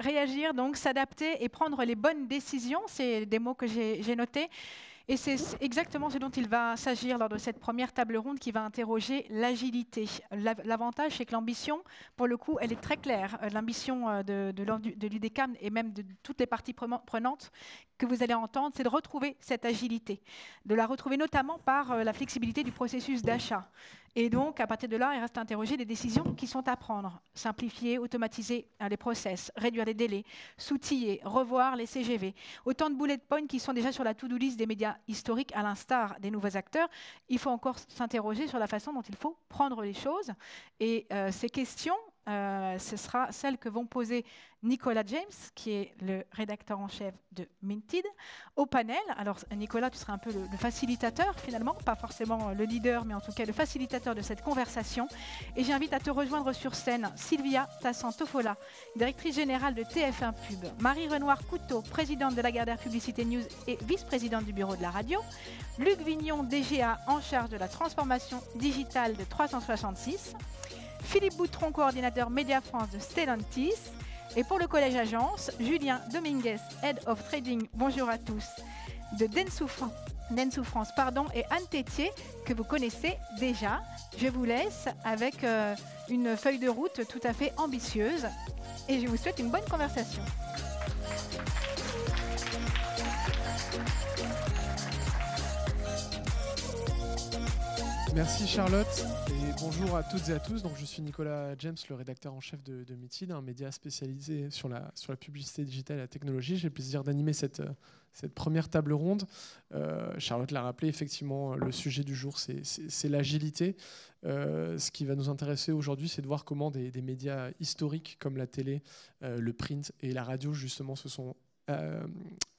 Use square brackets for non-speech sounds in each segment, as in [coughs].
Réagir, donc s'adapter et prendre les bonnes décisions, c'est des mots que j'ai notés. Et c'est exactement ce dont il va s'agir lors de cette première table ronde qui va interroger l'agilité. L'avantage, c'est que l'ambition, pour le coup, elle est très claire. Euh, l'ambition euh, de, de l'UDECAM et même de toutes les parties prenantes que vous allez entendre, c'est de retrouver cette agilité, de la retrouver notamment par euh, la flexibilité du processus d'achat. Et donc, à partir de là, il reste à interroger les décisions qui sont à prendre. Simplifier, automatiser hein, les process, réduire les délais, s'outiller, revoir les CGV. Autant de bullet points qui sont déjà sur la to-do list des médias historiques, à l'instar des nouveaux acteurs. Il faut encore s'interroger sur la façon dont il faut prendre les choses. Et euh, ces questions euh, ce sera celle que vont poser Nicolas James, qui est le rédacteur en chef de Minted, au panel. Alors Nicolas, tu seras un peu le, facilitateur finalement, pas forcément le leader, mais en tout cas le facilitateur de cette conversation. Et j'invite à te rejoindre sur scène Sylvia Tassantofola, directrice générale de TF1 Pub, Marie Renoir Couteau, présidente de la Gardère Publicité News et vice-présidente du bureau de la radio, Luc Vignon, DGA en charge de la transformation digitale de 366. Philippe Boutron, coordinateur Média France de Stellantis. Et pour le collège agence, Julien Dominguez, Head of Trading, bonjour à tous, de Densou France, pardon, et Anne Tétier, que vous connaissez déjà. Je vous laisse avec euh, une feuille de route tout à fait ambitieuse et je vous souhaite une bonne conversation. Merci Charlotte et bonjour à toutes et à tous. Donc je suis Nicolas James, le rédacteur en chef de, de un média spécialisé sur la, sur la publicité digitale et la technologie. J'ai le plaisir d'animer cette, cette première table ronde. Euh, Charlotte l'a rappelé, effectivement, le sujet du jour, c'est l'agilité. Euh, ce qui va nous intéresser aujourd'hui, c'est de voir comment des, médias historiques comme la télé, euh, le print et la radio, justement, se sont euh,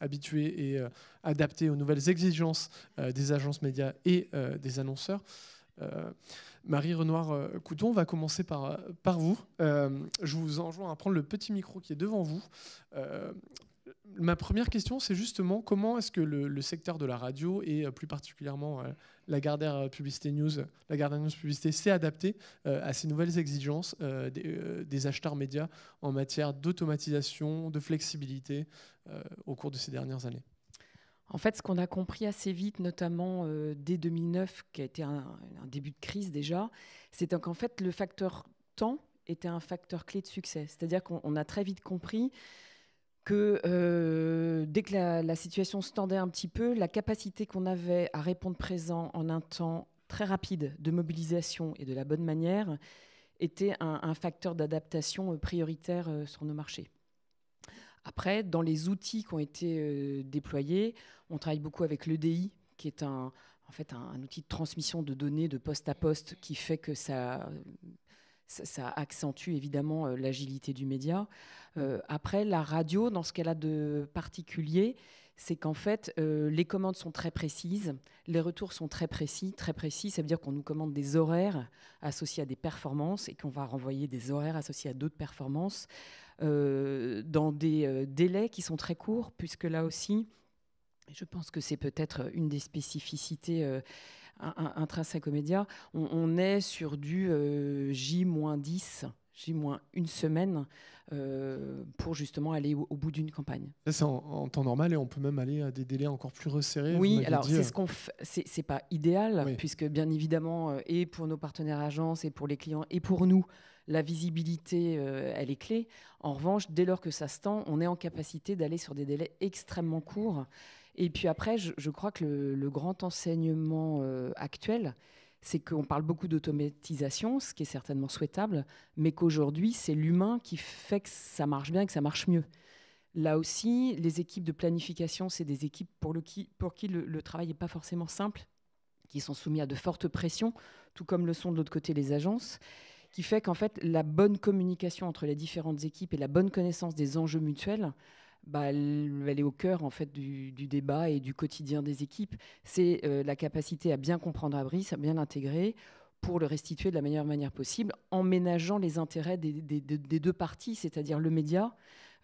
habitué habitués et euh, adaptés aux nouvelles exigences euh, des agences médias et des annonceurs. Marie Renoir Couton va commencer par, par vous. je vous enjoins à prendre le petit micro qui est devant vous ma première question, c'est justement comment est-ce que le, secteur de la radio et plus particulièrement la Gardère Publicité News, la Gardère Publicité s'est adapté à ces nouvelles exigences des, des, acheteurs médias en matière d'automatisation, de flexibilité, euh, au cours de ces dernières années. En fait, ce qu'on a compris assez vite, notamment euh, dès 2009, qui a été un, début de crise déjà, c'est qu'en fait, le facteur temps était un facteur clé de succès. C'est-à-dire qu'on a très vite compris que euh, dès que la, situation se tendait un petit peu, la capacité qu'on avait à répondre présent en un temps très rapide de mobilisation et de la bonne manière était un facteur d'adaptation prioritaire sur nos marchés. Après, dans les outils qui ont été euh, déployés, on travaille beaucoup avec l'EDI, qui est un, en fait un, outil de transmission de données de poste à poste qui fait que ça, ça, accentue évidemment euh, l'agilité du média. Euh, après, la radio, dans ce qu'elle a de particulier, c'est qu'en fait, les commandes sont très précises, les retours sont très précis. Très précis, ça veut dire qu'on nous commande des horaires associés à des performances et qu'on va renvoyer des horaires associés à d'autres performances. Euh, dans des euh, délais qui sont très courts, puisque là aussi, je pense que c'est peut-être une des spécificités euh, intrinsèques aux médias, on, est sur du J-10, J-1 semaine pour justement aller au, bout d'une campagne. C'est en, temps normal et on peut même aller à des délais encore plus resserrés. Oui, alors c'est ce qu'on c'est pas idéal puisque bien évidemment et pour nos partenaires agences et pour les clients et pour nous, la visibilité, euh, elle est clé. En revanche, dès lors que ça se tend, on est en capacité d'aller sur des délais extrêmement courts. Et puis après, je, crois que le, grand enseignement euh, actuel, c'est qu'on parle beaucoup d'automatisation, ce qui est certainement souhaitable, mais qu'aujourd'hui, c'est l'humain qui fait que ça marche bien que ça marche mieux. Là aussi, les équipes de planification, c'est des équipes pour, qui, le, travail n'est pas forcément simple, qui sont soumis à de fortes pressions, tout comme le sont de l'autre côté les agences qui fait qu'en fait, la bonne communication entre les différentes équipes et la bonne connaissance des enjeux mutuels, bah, elle, est au cœur en fait du, débat et du quotidien des équipes. C'est euh, la capacité à bien comprendre Abris, à bien l'intégrer pour le restituer de la meilleure manière possible, en ménageant les intérêts des, deux parties, c'est-à-dire le média,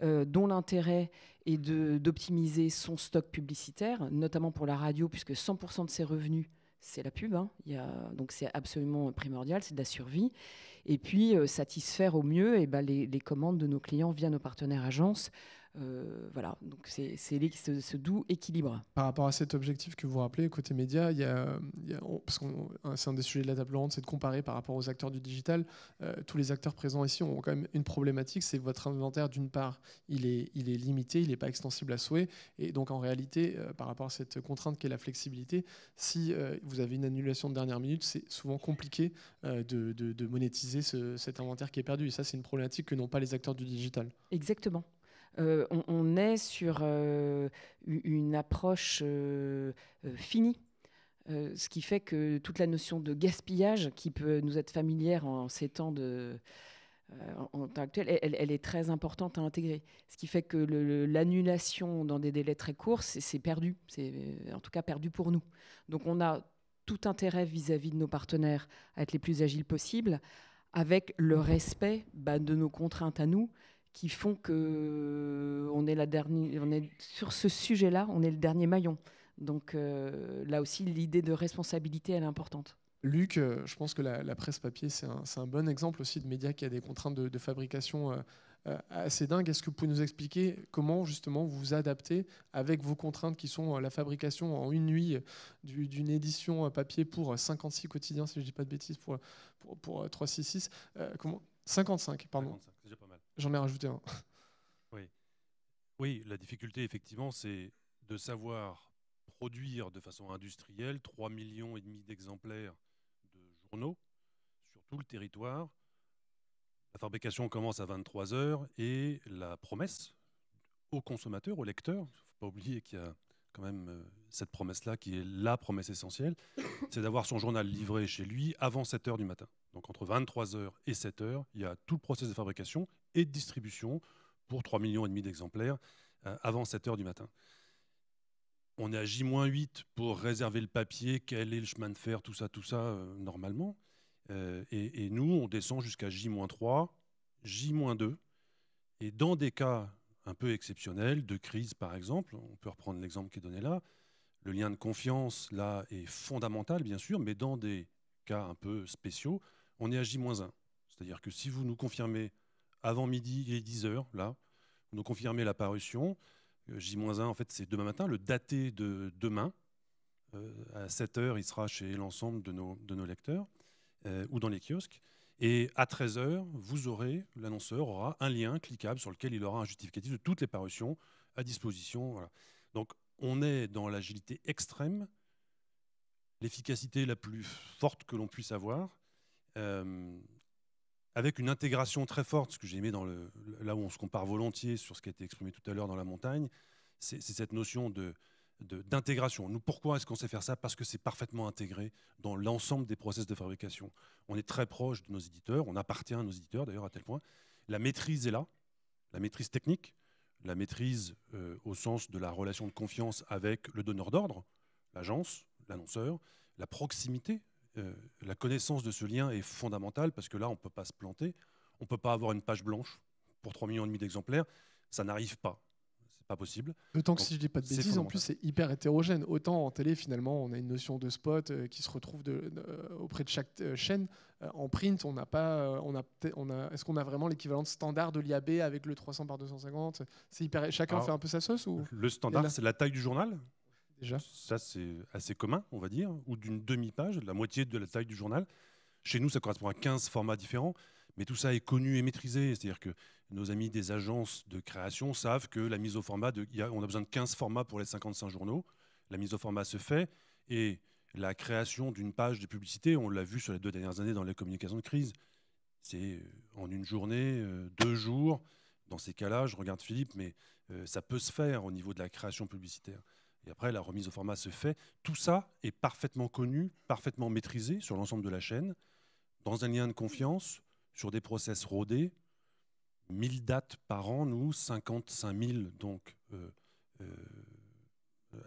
euh, dont l'intérêt est d'optimiser son stock publicitaire, notamment pour la radio, puisque 100% de ses revenus c'est la pub. Hein. Il y donc c'est absolument primordial, c'est de la survie. Et puis euh, satisfaire au mieux eh ben, les, commandes de nos clients via nos partenaires agences. Euh, voilà, donc c'est ce, ce, doux équilibre. Par rapport à cet objectif que vous rappelez, côté média, il y a, parce qu'on, c'est un des sujets de la table ronde, c'est de comparer par rapport aux acteurs du digital. Euh, tous les acteurs présents ici ont quand même une problématique, c'est votre inventaire, d'une part, il est, il est limité, il n'est pas extensible à souhait, et donc en réalité, euh, par rapport à cette contrainte qui est la flexibilité, si vous avez une annulation de dernière minute, c'est souvent compliqué de, monétiser cet inventaire qui est perdu, et ça c'est une problématique que n'ont pas les acteurs du digital. Exactement. Euh, on, est sur euh, une approche euh, finie. ce qui fait que toute la notion de gaspillage qui peut nous être familière en, ces temps de elle, est très importante à intégrer. Ce qui fait que l'annulation dans des délais très courts, c'est perdu. C'est en tout cas perdu pour nous. Donc on a tout intérêt vis-à-vis de nos partenaires à être les plus agiles possibles, avec le respect bah, de nos contraintes à nous, qui font que euh, on est la on est sur ce sujet-là, on est le dernier maillon. Donc euh, là aussi, l'idée de responsabilité, elle est importante. Luc, euh, je pense que la, presse papier, c'est un, bon exemple aussi de médias qui a des contraintes de, fabrication assez dingues. Est-ce que vous pouvez nous expliquer comment justement vous vous adaptez avec vos contraintes qui sont la fabrication en une nuit d'une édition papier pour 56 quotidiens, si je ne dis pas de bêtises, pour, pour, pour 366 euh, comment 55, pardon. J'en ai rajouté un. Oui. la difficulté, effectivement, c'est de savoir produire de façon industrielle 3 millions et demi d'exemplaires de journaux sur tout le territoire. La fabrication commence à 23 heures et la promesse au consommateurs, au lecteurs, il ne faut pas oublier qu'il y a quand même euh, cette promesse-là qui est la promesse essentielle, [coughs] c'est d'avoir son journal livré chez lui avant 7 heures du matin. Donc entre 23 h et 7 heures, il y a tout le processus de fabrication et de distribution pour 3,5 millions d'exemplaires euh, avant 7 heures du matin. On est à J-8 pour réserver le papier, quel est le chemin de fer, tout ça, tout ça, euh, normalement. Euh, et, et, nous, on descend jusqu'à J-3, J-2. Et dans des cas un peu exceptionnels, de crise par exemple, on peut reprendre l'exemple qui est donné là, le lien de confiance, là, est fondamental, bien sûr, mais dans des cas un peu spéciaux, on est à J-1. C'est-à-dire que si vous nous confirmez avant midi, et 10h, là. nous confirmer la parution. Euh, J-1, en fait, c'est demain matin. Le daté de demain, euh, à 7h, il sera chez l'ensemble de nos, de nos lecteurs euh, ou dans les kiosques. Et à 13h, vous aurez, l'annonceur aura un lien cliquable sur lequel il aura un justificatif de toutes les parutions à disposition. Donc, on est dans l'agilité extrême, l'efficacité la plus forte que l'on puisse avoir avec une intégration très forte, ce que j'ai aimé dans le, là où on se compare volontiers sur ce qui a été exprimé tout à l'heure dans la montagne, c'est cette notion d'intégration. Nous, pourquoi est-ce qu'on sait faire ça Parce que c'est parfaitement intégré dans l'ensemble des process de fabrication. On est très proche de nos éditeurs, on appartient à nos éditeurs d'ailleurs à tel point. La maîtrise est là, la maîtrise technique, la maîtrise euh, au sens de la relation de confiance avec le donneur d'ordre, l'agence, l'annonceur, la proximité euh, la connaissance de ce lien est fondamentale parce que là, on ne peut pas se planter. On ne peut pas avoir une page blanche pour 3,5 millions d'exemplaires. Ça n'arrive pas. C'est pas possible. temps que si je dis pas de bêtises, en plus, c'est hyper hétérogène. Autant en télé, finalement, on a une notion de spot euh, qui se retrouve euh, auprès de chaque chaîne. en print, on n'a pas. on a, Est-ce qu'on a vraiment l'équivalent standard de l'IAB avec le 300 par 250 C'est hyper. Chacun fait un peu sa sauce ou Le standard, c'est la taille du journal ça, c'est assez commun, on va dire, ou d'une demi-page, la moitié de la taille du journal. Chez nous, ça correspond à 15 formats différents, mais tout ça est connu et maîtrisé. C'est-à-dire que nos amis des agences de création savent que la mise au format, on a besoin de 15 formats pour les 55 journaux. La mise au format se fait et la création d'une page de publicité, on l'a vu sur les deux dernières années dans les communications de crise, c'est euh, en une journée, euh, deux jours. Dans ces cas-là, je regarde Philippe, mais euh, ça peut se faire au niveau de la création publicitaire. Et après, la remise au format se fait. Tout ça est parfaitement connu, parfaitement maîtrisé sur l'ensemble de la chaîne, dans un lien de confiance, sur des process rodés. 1000 dates par an, nous, 55 000 donc, euh, euh,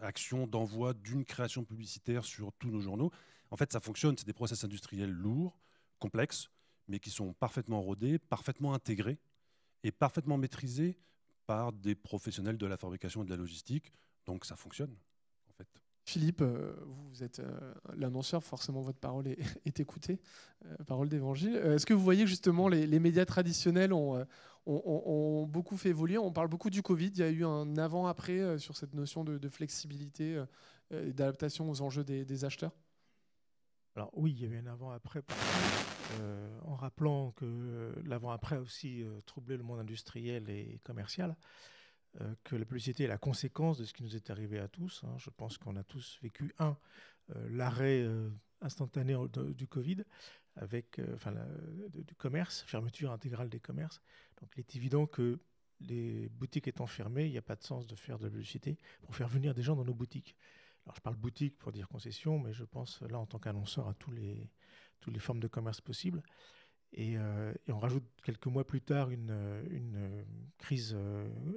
actions d'envoi d'une création publicitaire sur tous nos journaux. En fait, ça fonctionne. C'est des process industriels lourds, complexes, mais qui sont parfaitement rodés, parfaitement intégrés et parfaitement maîtrisés par des professionnels de la fabrication et de la logistique donc ça fonctionne, Philippe, euh, vous êtes euh, l'annonceur, forcément votre parole est, [laughs] écoutée, euh, parole d'évangile. Est-ce que vous voyez justement les, médias traditionnels ont, beaucoup fait évoluer On parle beaucoup du Covid, il y a eu un avant-après sur cette notion de, flexibilité et d'adaptation aux enjeux des, acheteurs Alors oui, il y a eu un avant-après, en rappelant que l'avant-après a aussi troublé le monde industriel et commercial. Euh, que la publicité est la conséquence de ce qui nous est arrivé à tous. Hein. Je pense qu'on a tous vécu, un, euh, l'arrêt euh, instantané du Covid, avec, enfin, du commerce, fermeture intégrale des commerces. Donc, il est évident que les boutiques étant fermées, il n'y a pas de sens de faire de la publicité pour faire venir des gens dans nos boutiques. Alors, je parle boutique pour dire concession, mais je pense là, en tant qu'annonceur, à toutes les formes de commerce possibles. Euh, et, on rajoute quelques mois plus tard une, euh, euh, crise,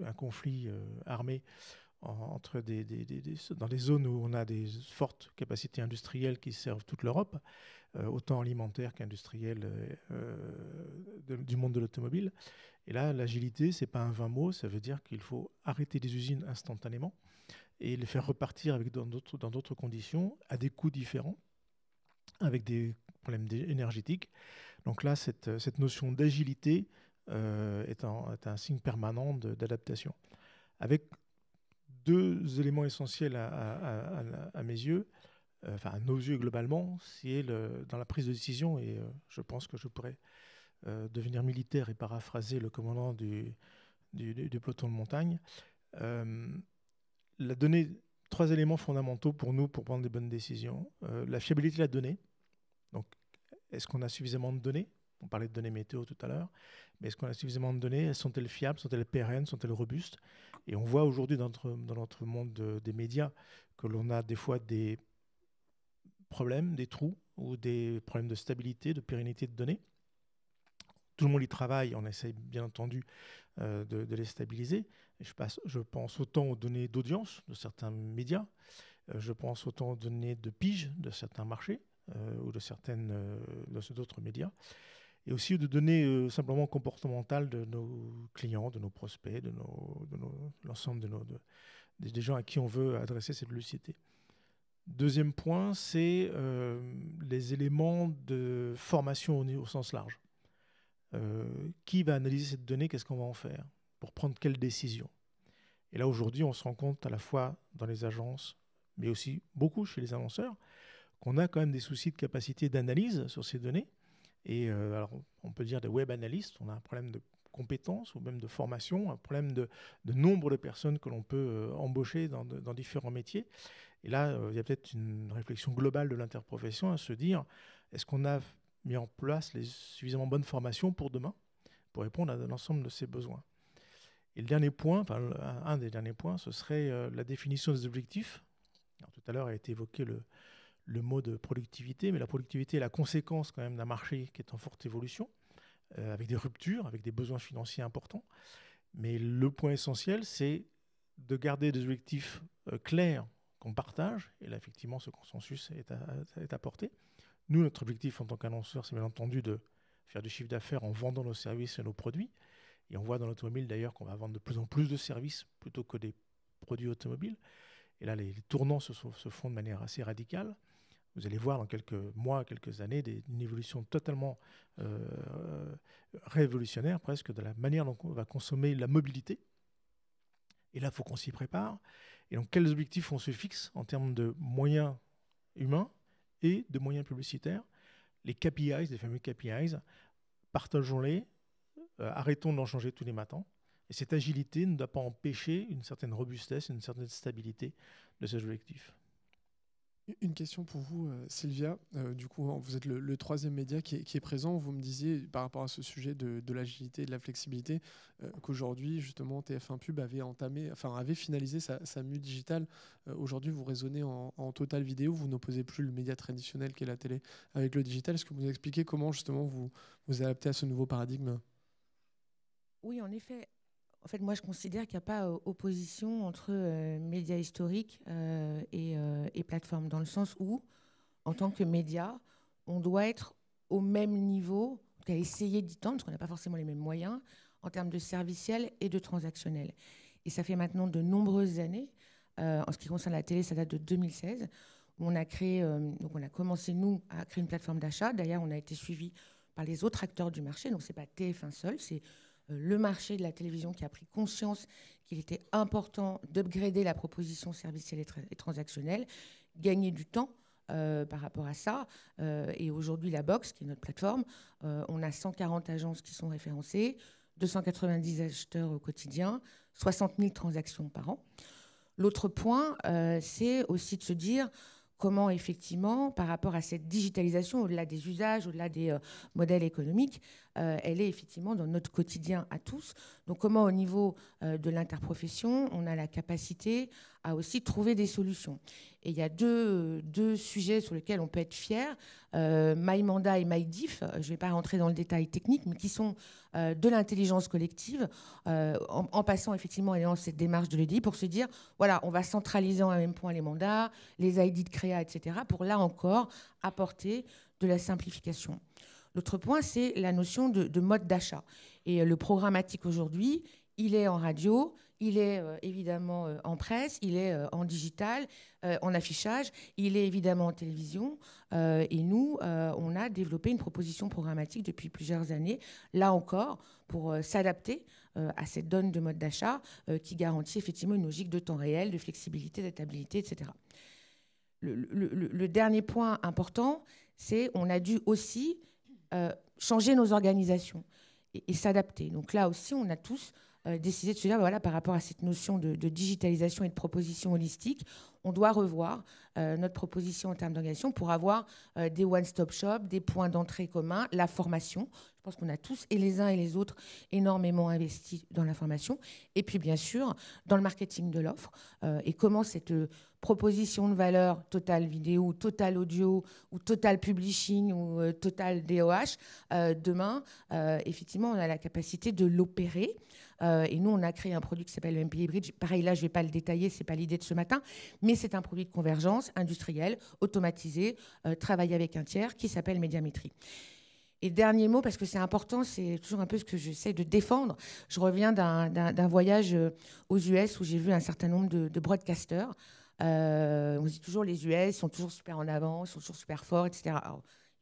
un conflit armé entre des, dans des zones où on a des fortes capacités industrielles qui servent toute l'Europe, autant alimentaire qu'industrielle du monde de l'automobile. Et là, l'agilité, c'est pas un vain mot, ça veut dire qu'il faut arrêter des usines instantanément et les faire repartir avec, dans d'autres conditions, à des coûts différents, avec des problèmes énergétiques. Donc là, cette, euh, notion d'agilité euh, est, un, signe permanent d'adaptation. Avec deux éléments essentiels à, mes yeux, euh, enfin à nos yeux globalement, c'est dans la prise de décision, et je pense que je pourrais devenir militaire et paraphraser le commandant du, du, peloton de montagne, la donnée trois éléments fondamentaux pour nous pour prendre des bonnes décisions. la fiabilité de la donnée, donc est-ce qu'on a suffisamment de données On parlait de données météo tout à l'heure, mais est-ce qu'on a suffisamment de données Sont-elles fiables Sont-elles pérennes Sont-elles robustes Et on voit aujourd'hui dans notre, dans notre monde des médias que l'on a des fois des problèmes, des trous ou des problèmes de stabilité, de pérennité de données. Tout le monde y travaille, on essaye bien entendu euh, de, les stabiliser. je, pense autant aux données d'audience de certains médias, euh, je pense autant aux données de pige de certains marchés, euh, ou de certaines euh, d'autres médias, et aussi de données euh, simplement comportementales de nos clients, de nos prospects, de, l'ensemble de nos, des gens à qui on veut adresser cette publicité. Deuxième point, c'est les éléments de formation au, au sens large. qui va analyser cette donnée Qu'est-ce qu'on va en faire Pour prendre quelle décision Et là, aujourd'hui, on se rend compte à la fois dans les agences, mais aussi beaucoup chez les annonceurs, qu'on a quand même des soucis de capacité d'analyse sur ces données. Et euh, alors, on peut dire des web analystes, on a un problème de compétences ou même de formation, un problème de, nombre de personnes que l'on peut euh, embaucher dans, différents métiers. Et là, euh, il y a peut-être une réflexion globale de l'interprofession à se dire, est-ce qu'on a mis en place les suffisamment bonnes formations pour demain, pour répondre à l'ensemble de ces besoins Et le dernier point, enfin, un des derniers points, ce serait la définition des objectifs. tout à l'heure a été évoqué le, le mot de productivité, mais la productivité est la conséquence quand même d'un marché qui est en forte évolution, euh, avec des ruptures, avec des besoins financiers importants. Mais le point essentiel, c'est de garder des objectifs euh, clairs qu'on partage, et là effectivement ce consensus est, apporté. Nous, notre objectif en tant qu'annonceur, c'est bien entendu de faire du chiffre d'affaires en vendant nos services et nos produits. Et on voit dans l'automobile d'ailleurs qu'on va vendre de plus en plus de services plutôt que des produits automobiles. Et là, les, tournants se, se, font de manière assez radicale. Vous allez voir dans quelques mois, quelques années, une évolution totalement euh, révolutionnaire presque de la manière dont on va consommer la mobilité. Et là, il faut qu'on s'y prépare. Et donc, quels objectifs on se fixe en termes de moyens humains et de moyens publicitaires Les KPIs, les fameux KPIs, partageons-les, euh, arrêtons de l'en changer tous les matins. Et cette agilité ne doit pas empêcher une certaine robustesse, une certaine stabilité de ces objectifs. Une question pour vous, euh, Sylvia. Euh, du coup, hein, vous êtes le, troisième média qui est, présent. Vous me disiez par rapport à ce sujet de, l'agilité et de la flexibilité euh, qu'aujourd'hui, justement, TF1 Pub avait entamé, enfin avait finalisé sa, sa mue digitale. aujourd'hui, vous raisonnez en, en total vidéo. Vous n'opposez plus le média traditionnel qui est la télé avec le digital. Est-ce que vous nous expliquez comment justement vous vous adaptez à ce nouveau paradigme Oui, en effet. En fait, moi, je considère qu'il n'y a pas opposition entre médias historiques et plateforme dans le sens où, en tant que média, on doit être au même niveau, qu'à essayer d'y tendre, parce qu'on n'a pas forcément les mêmes moyens, en termes de serviciel et de transactionnel. Et ça fait maintenant de nombreuses années, euh, en ce qui concerne la télé, ça date de 2016, où on a créé, euh, donc on a commencé, nous, à créer une plateforme d'achat. D'ailleurs, on a été suivi par les autres acteurs du marché, donc c'est pas TF1 seul, c'est euh, le marché de la télévision qui a pris conscience qu'il était important d'upgrader la proposition service et, transactionnelle, gagner du temps euh, par rapport à ça. Euh, et aujourd'hui, la Box, qui est notre plateforme, on a 140 agences qui sont référencées, 290 acheteurs au quotidien, 60 000 transactions par an. L'autre point, c'est aussi de se dire comment effectivement, par rapport à cette digitalisation, au-delà des usages, au-delà des modèles économiques, euh, elle est effectivement dans notre quotidien à tous. Donc comment au niveau euh, de l'interprofession, on a la capacité à aussi trouver des solutions. Et il y a deux, sujets sur lesquels on peut être fier, euh, MyManda et MyDiff, euh, je ne vais pas rentrer dans le détail technique, mais qui sont de l'intelligence collective, en, passant effectivement dans cette démarche de l'EDI pour se dire, voilà, on va centraliser en un même point les mandats, les ID de créa, etc., pour là encore apporter de la simplification. L'autre point, c'est la notion de, mode d'achat. Et euh, le programmatique aujourd'hui, il est en radio, il est euh, évidemment euh, en presse, il est en digital, en affichage, il est évidemment en télévision. et nous, on a développé une proposition programmatique depuis plusieurs années, là encore, pour s'adapter à cette donne de mode d'achat qui garantit effectivement une logique de temps réel, de flexibilité, d'adaptabilité, etc. Le, dernier point important, c'est on a dû aussi euh, changer nos organisations et, s'adapter. Donc là aussi, on a tous euh, décidé de se dire, bah voilà, par rapport à cette notion de digitalisation et de proposition holistique, on doit revoir euh, notre proposition en termes d'organisation pour avoir euh, des one-stop shop, des points d'entrée communs, la formation. Je pense qu'on a tous et les uns et les autres énormément investi dans la formation. Et puis, bien sûr, dans le marketing de l'offre euh, et comment cette proposition de valeur totale vidéo, totale audio ou totale publishing ou totale DOH, demain, effectivement, on a la capacité de l'opérer. et nous, on a créé un produit qui s'appelle le Bridge. Pareil, là, je ne vais pas le détailler, ce n'est pas l'idée de ce matin. Mais et c'est un produit de convergence industriel, automatisé, euh, travaillé avec un tiers qui s'appelle Médiamétrie. Et dernier mot, parce que c'est important, c'est toujours un peu ce que j'essaie de défendre. Je reviens d'un voyage euh, aux US où j'ai vu un certain nombre de, broadcasters. Euh, on dit toujours les US sont toujours super en avance, sont toujours super forts, etc.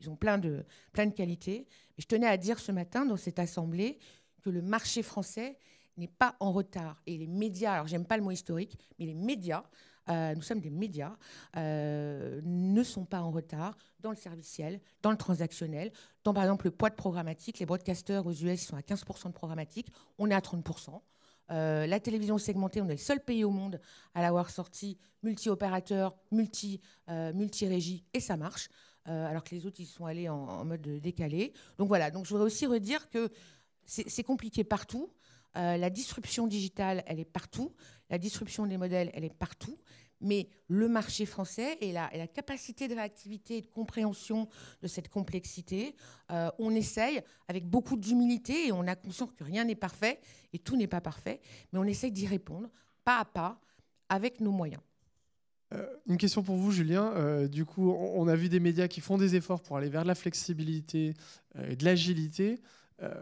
ils ont plein de, plein de qualités. Mais je tenais à dire ce matin dans cette assemblée que le marché français n'est pas en retard. Et les médias, alors j'aime pas le mot historique, mais les médias euh, nous sommes des médias, euh, ne sont pas en retard dans le serviciel, dans le transactionnel, dans par exemple le poids de programmatique. Les broadcasters aux US sont à 15% de programmatique, on est à 30%. Euh, la télévision segmentée, on est le seul pays au monde à l'avoir sorti multi-opérateur, multi, multi-régie, et ça marche, alors que les autres, ils sont allés en, mode décalé. Donc voilà, donc je voudrais aussi redire que c'est compliqué partout. Euh, la disruption digitale, elle est partout. La disruption des modèles, elle est partout. Mais le marché français et la, capacité de réactivité et de compréhension de cette complexité, euh, on essaye avec beaucoup d'humilité et on a conscience que rien n'est parfait et tout n'est pas parfait, mais on essaye d'y répondre pas à pas avec nos moyens. Euh, une question pour vous, Julien. du coup, on, a vu des médias qui font des efforts pour aller vers la flexibilité et de l'agilité. Euh,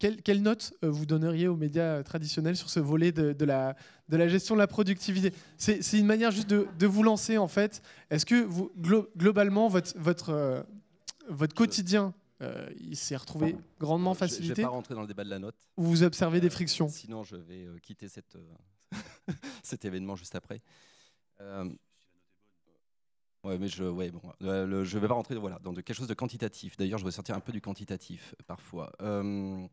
quelle, quelle, note euh, vous donneriez aux médias traditionnels sur ce volet de, la, de la, gestion de la productivité C'est une manière juste de, vous lancer en fait. Est-ce que vous, globalement votre, votre, euh, votre quotidien il s'est retrouvé grandement facilité. Je ne vais pas rentrer dans le débat de la note. Vous observez des frictions. Sinon, je vais quitter cette, [laughs] cet événement juste après. Ouais, mais je, ouais, bon, euh, je vais pas rentrer voilà, dans de, quelque chose de quantitatif. D'ailleurs, je vais sortir un peu du quantitatif euh, parfois. Euh,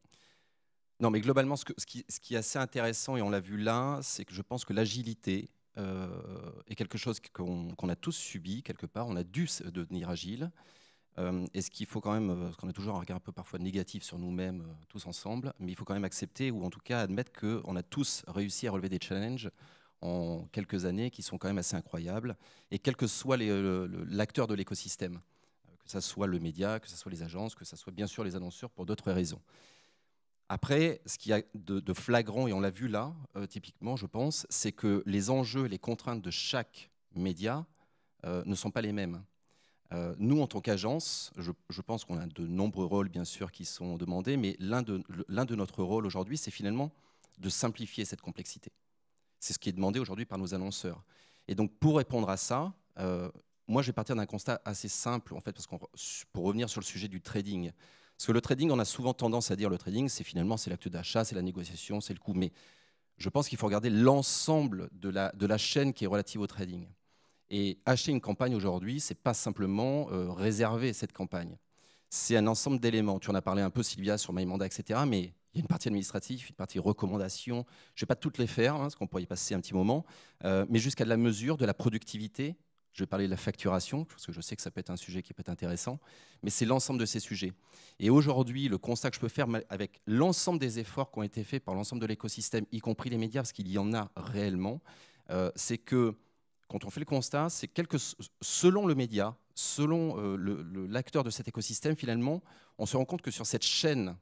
non, mais globalement, ce, qui, est assez intéressant, et on l'a vu là, c'est que je pense que l'agilité est quelque chose qu'on a tous subi quelque part. On a dû devenir agile. et ce qu'il faut quand même, parce qu'on a toujours un regard un peu parfois négatif sur nous-mêmes, tous ensemble, mais il faut quand même accepter, ou en tout cas admettre qu'on a tous réussi à relever des challenges en quelques années qui sont quand même assez incroyables. Et quel que soit euh, l'acteur de l'écosystème, euh, que ce soit le média, que ce soit les agences, que ce soit bien sûr les annonceurs pour d'autres raisons. Après, ce qu'il y a de, flagrant, et on l'a vu là, euh, typiquement, je pense, c'est que les enjeux, les contraintes de chaque média ne sont pas les mêmes. nous, en tant qu'agence, je, pense qu'on a de nombreux rôles, bien sûr, qui sont demandés, mais l'un de, de, notre rôle aujourd'hui, c'est finalement de simplifier cette complexité. C'est ce qui est demandé aujourd'hui par nos annonceurs. Et donc, pour répondre à ça, euh, moi, je vais partir d'un constat assez simple, en fait, parce qu'on, pour revenir sur le sujet du trading. Parce que le trading, on a souvent tendance à dire le trading, c'est finalement c'est l'acte d'achat, c'est la négociation, c'est le coût. Mais je pense qu'il faut regarder l'ensemble de la, de la chaîne qui est relative au trading. Et acheter une campagne aujourd'hui, ce n'est pas simplement euh, réserver cette campagne. C'est un ensemble d'éléments. Tu en as parlé un peu, Sylvia, sur MyManda, etc. Mais y a une partie administrative, une partie recommandation. Je ne vais pas toutes les faire, hein, parce qu'on pourrait y passer un petit moment, euh, mais jusqu'à de la mesure, de la productivité. Je vais parler de la facturation, parce que je sais que ça peut être un sujet qui peut être intéressant, mais c'est l'ensemble de ces sujets. Et aujourd'hui, le constat que je peux faire avec l'ensemble des efforts qui ont été faits par l'ensemble de l'écosystème, y compris les médias, parce qu'il y en a réellement, euh, c'est que quand on fait le constat, c'est quelque, selon le média, selon euh, l'acteur de cet écosystème, finalement, on se rend compte que sur cette chaîne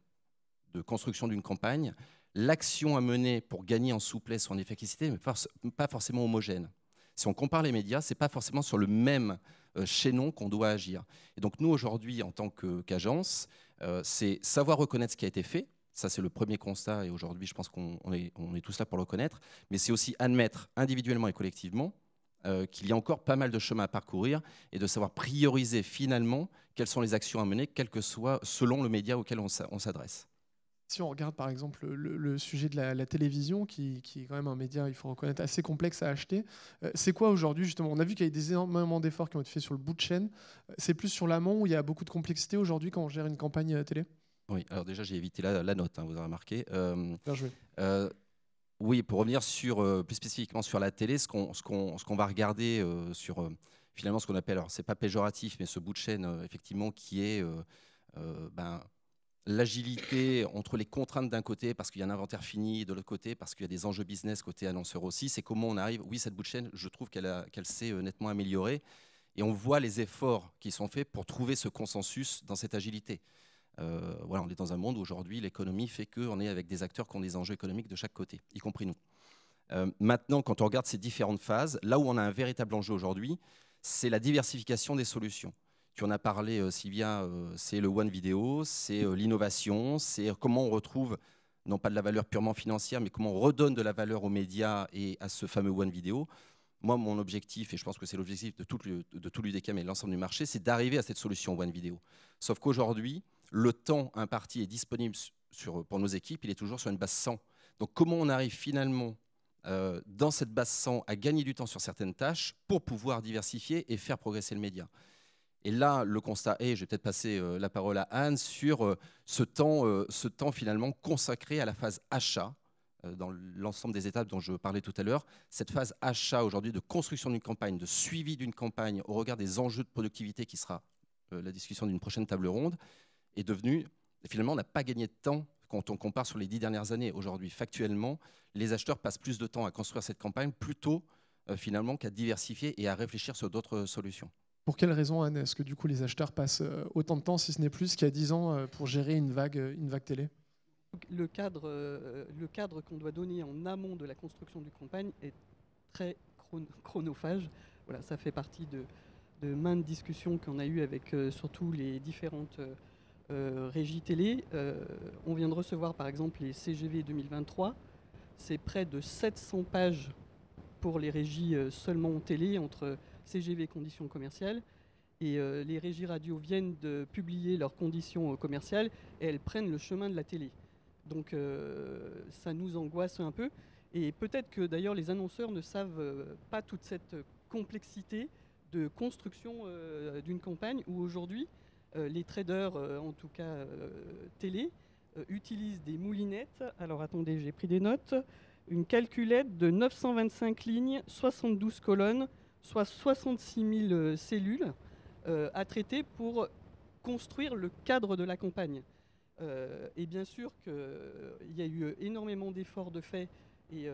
de construction d'une campagne, l'action à mener pour gagner en souplesse ou en efficacité n'est pas forcément homogène. Si on compare les médias, ce n'est pas forcément sur le même euh, chaînon qu'on doit agir. Et donc nous, aujourd'hui, en tant qu'agence, euh, c'est savoir reconnaître ce qui a été fait. Ça, c'est le premier constat, et aujourd'hui, je pense qu'on est, on est tous là pour le reconnaître. Mais c'est aussi admettre individuellement et collectivement euh, qu'il y a encore pas mal de chemin à parcourir et de savoir prioriser finalement quelles sont les actions à mener, quel que soit selon le média auquel on s'adresse si on regarde par exemple le, sujet de la, télévision, qui, est quand même un média, il faut reconnaître, assez complexe à acheter, euh, c'est quoi aujourd'hui justement On a vu qu'il y a eu énormément d'efforts qui ont été faits sur le bout de chaîne. C'est plus sur l'amont où il y a beaucoup de complexité aujourd'hui quand on gère une campagne euh, télé Oui, alors déjà j'ai évité la, note, hein, vous avez remarqué. Euh, Bien joué. oui, pour revenir sur, plus spécifiquement sur la télé, ce qu'on ce qu'on va regarder sur finalement ce qu'on appelle, alors c'est pas péjoratif, mais ce bout de chaîne effectivement qui est ben, l'agilité entre les contraintes d'un côté parce qu'il y a un inventaire fini, de l'autre côté parce qu'il y a des enjeux business côté annonceur aussi, c'est comment on arrive. Oui, cette bout de chaîne, je trouve qu'elle s'est euh, nettement améliorée et on voit les efforts qui sont faits pour trouver ce consensus dans cette agilité. Euh, voilà, on est dans un monde où aujourd'hui l'économie fait qu'on est avec des acteurs qui ont des enjeux économiques de chaque côté, y compris nous. Euh, maintenant, quand on regarde ces différentes phases, là où on a un véritable enjeu aujourd'hui, c'est la diversification des solutions. Tu en as parlé, euh, Sylvia, euh, c'est le One Video, c'est euh, l'innovation, c'est comment on retrouve, non pas de la valeur purement financière, mais comment on redonne de la valeur aux médias et à ce fameux One Video. Moi, mon objectif, et je pense que c'est l'objectif de tout, de tout l'UDCAM et de l'ensemble du marché, c'est d'arriver à cette solution One Video. Sauf qu'aujourd'hui, le temps imparti est disponible pour nos équipes, il est toujours sur une base 100. Donc comment on arrive finalement dans cette base 100 à gagner du temps sur certaines tâches pour pouvoir diversifier et faire progresser le média et là, le constat est, je vais peut-être passer euh, la parole à Anne, sur euh, euh, ce temps, finalement consacré à la phase achat, dans l'ensemble des étapes dont je parlais tout à l'heure, cette phase achat aujourd'hui de construction d'une campagne, de suivi d'une campagne au regard des enjeux de productivité qui sera la discussion d'une prochaine table ronde, est devenue, finalement, on n'a pas gagné de temps quand on compare sur les dix dernières années. Aujourd'hui, factuellement, les acheteurs passent plus de temps à construire cette campagne plutôt, finalement, qu'à diversifier et à réfléchir sur d'autres solutions. Pour quelle raison, Anne, est-ce que du coup les acheteurs passent euh, autant de temps, si ce n'est plus, qu'il y a 10 ans euh, pour gérer une vague, euh, une vague télé le cadre, le cadre qu'on doit donner en amont de la construction du campagne est très chronophage. Voilà, ça fait partie de, de maintes discussions qu'on a eues avec surtout les différentes régies télé. on vient de recevoir par exemple les CGV 2023. C'est près de 700 pages pour les régies seulement en télé entre CGV conditions commerciales. Et euh, les régies radio viennent de publier leurs conditions euh, commerciales et elles prennent le chemin de la télé. Donc euh, ça nous angoisse un peu. Et peut-être que d'ailleurs les annonceurs ne savent pas toute cette complexité de construction d'une campagne où aujourd'hui les traders, en tout cas télé, utilisent des moulinettes. Alors attendez, j'ai pris des notes. Une calculette de 925 lignes, 72 colonnes, soit 66 000 euh, cellules euh, à traiter pour construire le cadre de la campagne. Euh, et bien sûr qu'il y a eu énormément d'efforts de fait et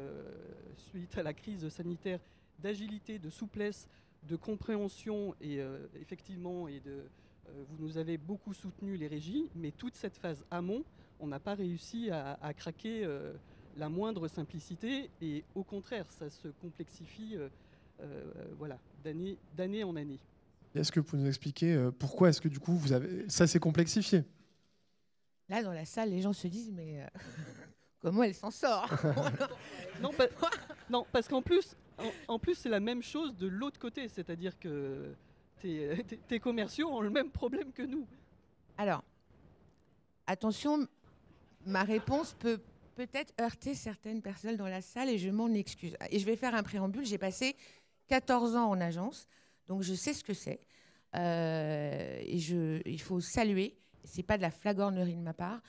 suite à la crise sanitaire d'agilité, de souplesse, de compréhension et effectivement et de vous nous avez beaucoup soutenu les régies, mais toute cette phase amont, on n'a pas réussi à, craquer la moindre simplicité et au contraire, ça se complexifie euh, voilà, d'année, en année. Est-ce que vous pouvez nous expliquer euh, pourquoi est-ce que du coup vous avez ça s'est complexifié Là dans la salle, les gens se disent mais euh, [laughs] comment elle s'en sort [laughs] non, non, parce qu'en plus, en, plus c'est la même chose de l'autre côté, c'est-à-dire que tes commerciaux ont le même problème que nous. Alors, attention, ma réponse peut peut-être heurter certaines personnes dans la salle et je m'en excuse. Et je vais faire un préambule. J'ai passé 14 ans en agence, donc je sais ce que c'est. Euh, et je, il faut saluer, c'est pas de la flagornerie de ma part,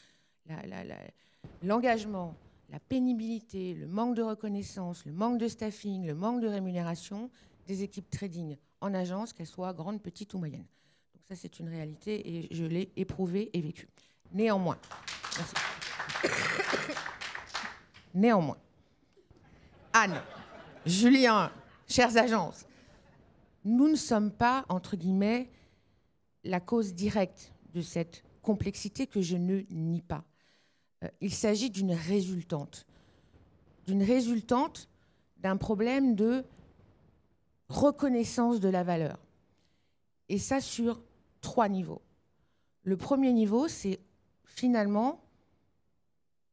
l'engagement, la, pénibilité, le manque de reconnaissance, le manque de staffing, le manque de rémunération des équipes trading en agence, qu'elles soient grandes, petites ou moyennes. Donc ça, c'est une réalité et je l'ai éprouvée et vécue. Néanmoins, merci. [coughs] Néanmoins, Anne, Julien, chères agences, nous ne sommes pas, entre guillemets, la cause directe de cette complexité que je ne nie pas. Euh, il s'agit d'une résultante, d'une résultante d'un problème de reconnaissance de la valeur. Et ça sur trois niveaux. Le premier niveau, c'est finalement,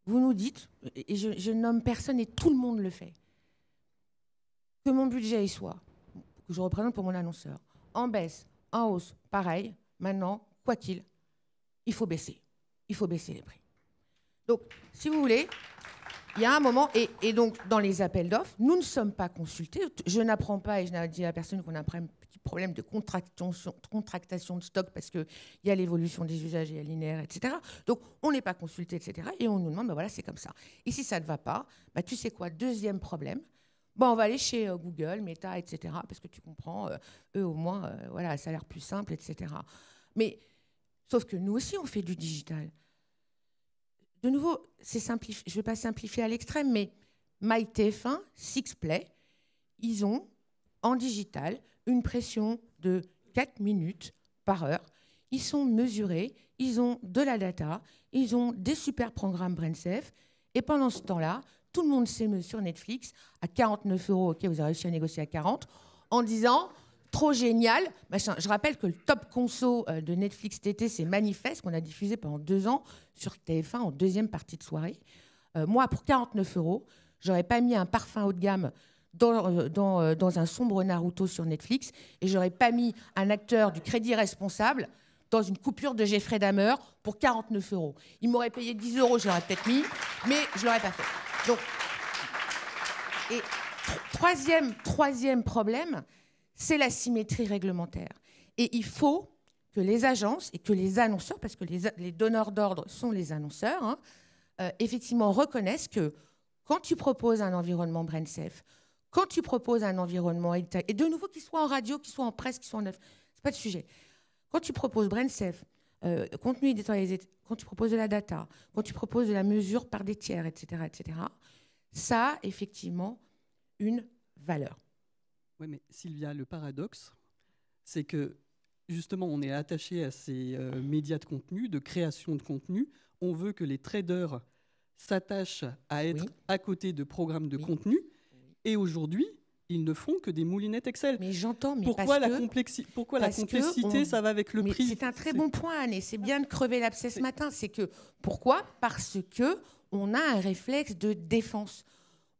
vous nous dites, et je, je nomme personne et tout le monde le fait, que mon budget y soit, que je représente pour mon annonceur, en baisse, en hausse, pareil, maintenant, quoi qu'il, il faut baisser. Il faut baisser les prix. Donc, si vous voulez, il y a un moment, et, donc dans les appels d'offres, nous ne sommes pas consultés. Je n'apprends pas, et je n'ai dit à personne qu'on a un petit problème de contractation, de stock parce qu'il y a l'évolution des usages, et y etc. Donc on n'est pas consulté, etc. Et on nous demande, ben voilà, c'est comme ça. Et si ça ne va pas, ben tu sais quoi, deuxième problème, Bon, on va aller chez euh, Google, Meta, etc. Parce que tu comprends, euh, eux au moins, euh, voilà, ça a l'air plus simple, etc. Mais sauf que nous aussi, on fait du digital. De nouveau, c'est Je ne vais pas simplifier à l'extrême, mais MyTF1, Sixplay, ils ont en digital une pression de 4 minutes par heure. Ils sont mesurés, ils ont de la data, ils ont des super programmes BrainSafe. Et pendant ce temps-là, tout le monde s'émeut sur Netflix, à 49 euros, ok, vous avez réussi à négocier à 40, en disant trop génial, Je rappelle que le top conso euh, de Netflix TT, c'est Manifeste, qu'on a diffusé pendant deux ans sur TF1 en deuxième partie de soirée. Euh, moi, pour 49 euros, j'aurais pas mis un parfum haut de gamme euh, dans, un sombre Naruto sur Netflix et j'aurais pas mis un acteur du crédit responsable dans une coupure de Jeffrey Dahmer pour 49 euros. Il m'aurait payé 10 euros, je l'aurais peut-être mis, mais je l'aurais pas fait. Donc, et troisième, problème, c'est la symétrie réglementaire. Et il faut que les agences et que les annonceurs, parce que les, donneurs d'ordre sont les annonceurs, hein, euh, effectivement reconnaissent que quand tu proposes un environnement brain quand tu proposes un environnement, et de nouveau qu'il soit en radio, qu'il soit en presse, qu'il soit en neuf, n'est pas le sujet. Quand tu proposes brain contenu euh, et quand tu proposes de la data, quand tu proposes de la mesure par des tiers, etc., etc., ça a effectivement une valeur. Oui, mais Sylvia, le paradoxe, c'est que justement, on est attaché à ces euh, médias de contenu, de création de contenu. On veut que les traders s'attachent à être à côté de programmes de contenu. Et aujourd'hui, ils ne font que des moulinettes Excel. Mais j'entends, mais pourquoi la, pourquoi la complexité, ça va avec le mais prix C'est un très bon point, Anne, et c'est bien de crever l'abcès ce matin. C'est que pourquoi Parce que on a un réflexe de défense.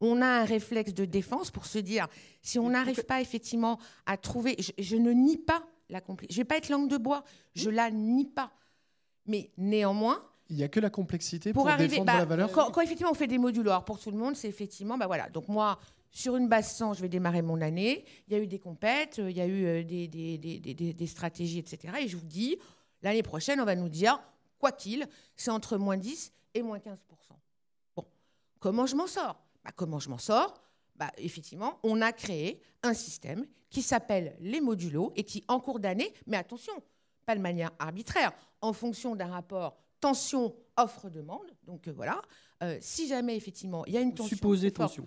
On a un réflexe de défense pour se dire si on n'arrive pas effectivement à trouver. Je, ne nie pas la complexité. Je vais pas être langue de bois. Je la nie pas. Mais néanmoins, il n'y a que la complexité pour, arriver, défendre la bah, valeur. Quand, effectivement on fait des alors pour tout le monde, c'est effectivement, bah voilà. Donc moi, sur une base 100, je vais démarrer mon année. Il y a eu des compètes, euh, il y a eu euh, des, stratégies, etc. Et je vous dis, l'année prochaine, on va nous dire, quoi qu'il, c'est entre moins 10 et moins 15 Bon, comment je m'en sors bah, Comment je m'en sors bah, Effectivement, on a créé un système qui s'appelle les modulos et qui, en cours d'année, mais attention, pas de manière arbitraire, en fonction d'un rapport tension-offre-demande. Donc euh, voilà, si jamais effectivement il y a une tension. Supposée tension.